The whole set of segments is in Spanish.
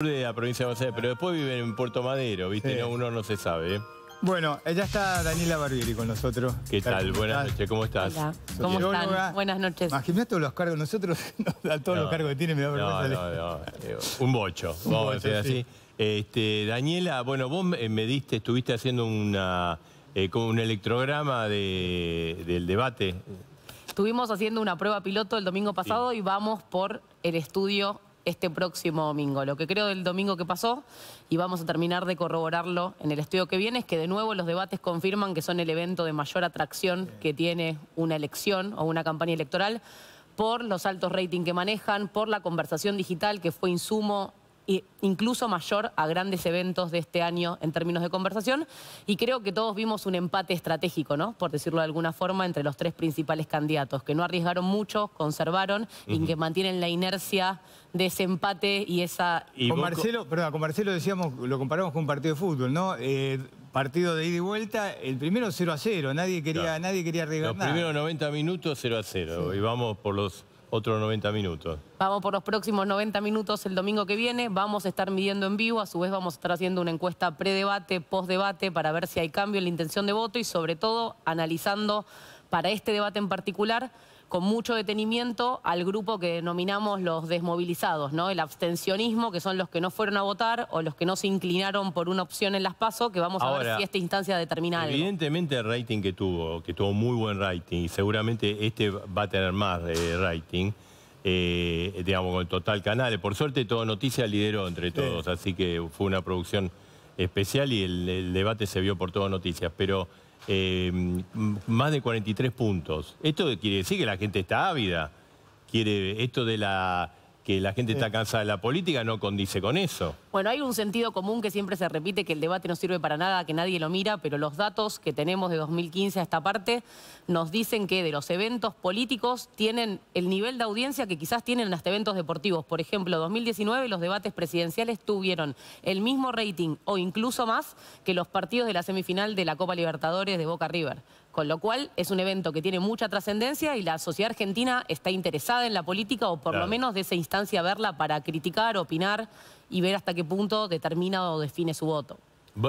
de la provincia de Buenos pero después viven en Puerto Madero, ¿viste? uno no se sabe, ¿eh? Bueno, ya está Daniela Barbieri con nosotros. ¿Qué tal? Buenas noches, ¿cómo estás? Hola. ¿Cómo están? Buenas noches. Imagínate todos los cargos, nosotros, a todos los cargos que tiene me da vergüenza. No, eh, un bocho, vamos a decir así. Este, Daniela, bueno, vos eh, me diste, estuviste haciendo una, un electrograma del debate. Estuvimos haciendo una prueba piloto el domingo pasado y vamos por el estudio este próximo domingo. Lo que creo del domingo que pasó, y vamos a terminar de corroborarlo en el estudio que viene, es que de nuevo los debates confirman que son el evento de mayor atracción que tiene una elección o una campaña electoral por los altos rating que manejan, por la conversación digital que fue insumo incluso mayor a grandes eventos de este año en términos de conversación. Y creo que todos vimos un empate estratégico, ¿no? Por decirlo de alguna forma, entre los tres principales candidatos, que no arriesgaron mucho, conservaron y que mantienen la inercia de ese empate y esa... con, Marcelo, perdón, con Marcelo decíamos, lo comparamos con un partido de fútbol, ¿no? Eh, partido de ida y vuelta, el primero 0 a 0, nadie quería, nadie quería arriesgar el nada. Los 90 minutos 0 a 0 y vamos por los otros 90 minutos. Vamos por los próximos 90 minutos el domingo que viene. Vamos a estar midiendo en vivo. A su vez vamos a estar haciendo una encuesta pre-debate, post-debate, para ver si hay cambio en la intención de voto y sobre todo analizando para este debate en particular con mucho detenimiento al grupo que denominamos los desmovilizados, ¿no? El abstencionismo, que son los que no fueron a votar o los que no se inclinaron por una opción en las PASO, que vamos a ver si esta instancia determina Evidentemente el rating que tuvo, que tuvo muy buen rating, y seguramente este va a tener más eh, rating, eh, digamos, con el total canales. Por suerte, Todo Noticias lideró entre todos, así que fue una producción especial y el, debate se vio por Todo Noticias, pero... Eh, más de 43 puntos. Esto quiere decir que la gente está ávida. Quiere, esto de la que la gente está cansada de la política no condice con eso. Bueno, hay un sentido común que siempre se repite, que el debate no sirve para nada, que nadie lo mira, pero los datos que tenemos de 2015 a esta parte nos dicen que de los eventos políticos tienen el nivel de audiencia que quizás tienen hasta eventos deportivos. Por ejemplo, 2019 los debates presidenciales tuvieron el mismo rating o incluso más que los partidos de la semifinal de la Copa Libertadores de Boca River. Con lo cual es un evento que tiene mucha trascendencia y la sociedad argentina está interesada en la política o por lo menos de esa instancia verla para criticar, opinar y ver hasta qué punto determina o define su voto.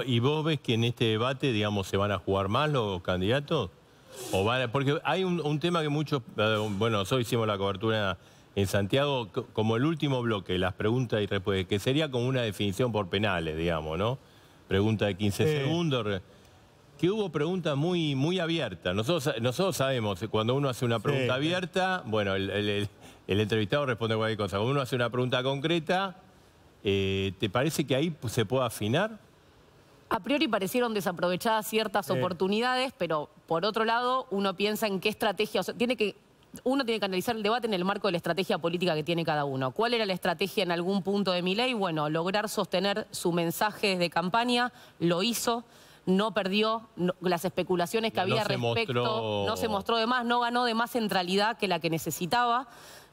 ¿Y vos ves que en este debate, digamos, se van a jugar más los candidatos? porque hay un, tema que muchos, eh, bueno, nosotros hicimos la cobertura en Santiago como el último bloque, las preguntas y respuestas, que sería como una definición por penales, digamos, ¿no? Pregunta de 15 segundos que hubo preguntas muy, muy abiertas. Nosotros, nosotros sabemos, cuando uno hace una pregunta abierta, bueno, el, entrevistado responde cualquier cosa. Cuando uno hace una pregunta concreta, eh, ¿Te parece que ahí pues, se puede afinar? A priori parecieron desaprovechadas ciertas oportunidades, pero por otro lado uno piensa en qué estrategia, tiene que, uno tiene que analizar el debate en el marco de la estrategia política que tiene cada uno. ¿Cuál era la estrategia en algún punto de mi ley? Bueno, lograr sostener su mensaje de campaña, lo hizo no perdió las especulaciones que había respecto, no se mostró de más, no ganó de más centralidad que la que necesitaba.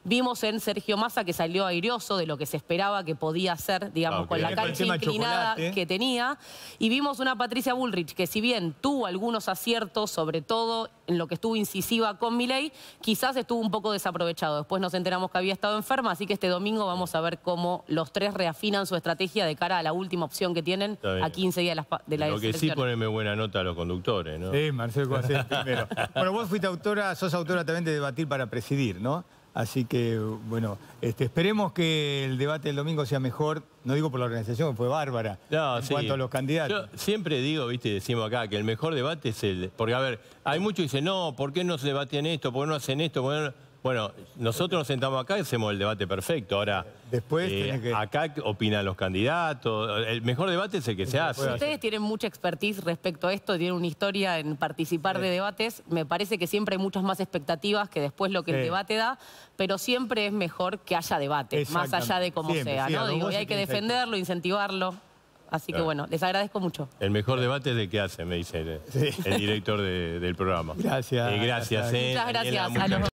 Vimos en Sergio Massa que salió airioso de lo que se esperaba que podía hacer, digamos, ah, con la cancha inclinada que tenía. Y vimos una Patricia Bullrich que si bien tuvo algunos aciertos, sobre todo en lo que estuvo incisiva con Milei, quizás estuvo un poco desaprovechado. Después nos enteramos que había estado enferma, así que este domingo vamos a ver cómo los tres reafinan su estrategia de cara a la última opción que tienen a 15 días de la Lo que sí poneme buena nota a los conductores, ¿no? Sí, Marcelo primero. bueno, vos fuiste autora, sos autora también de Debatir para Presidir, ¿no? Así que, bueno, este, esperemos que el debate del domingo sea mejor, no digo por la organización, que fue bárbara, en cuanto a los candidatos. siempre digo, viste, decimos acá, que el mejor debate es el... Porque, a ver, hay muchos que dicen, no, ¿por qué no se debaten esto? ¿Por qué no hacen esto? ¿Por bueno, nosotros nos sentamos acá y hacemos el debate perfecto. Ahora, después eh, acá opinan los candidatos. El mejor debate es el que se hace. Ustedes tienen mucha expertise respecto a esto, tienen una historia en participar de debates. Me parece que siempre hay muchas más expectativas que después lo que el debate da, pero siempre es mejor que haya debate, más allá de cómo sea. y hay que defenderlo, incentivarlo. Así que bueno, les agradezco mucho. El mejor debate es el que hace, me dice el, director del programa. Gracias. Eh, gracias. Eh, Muchas gracias.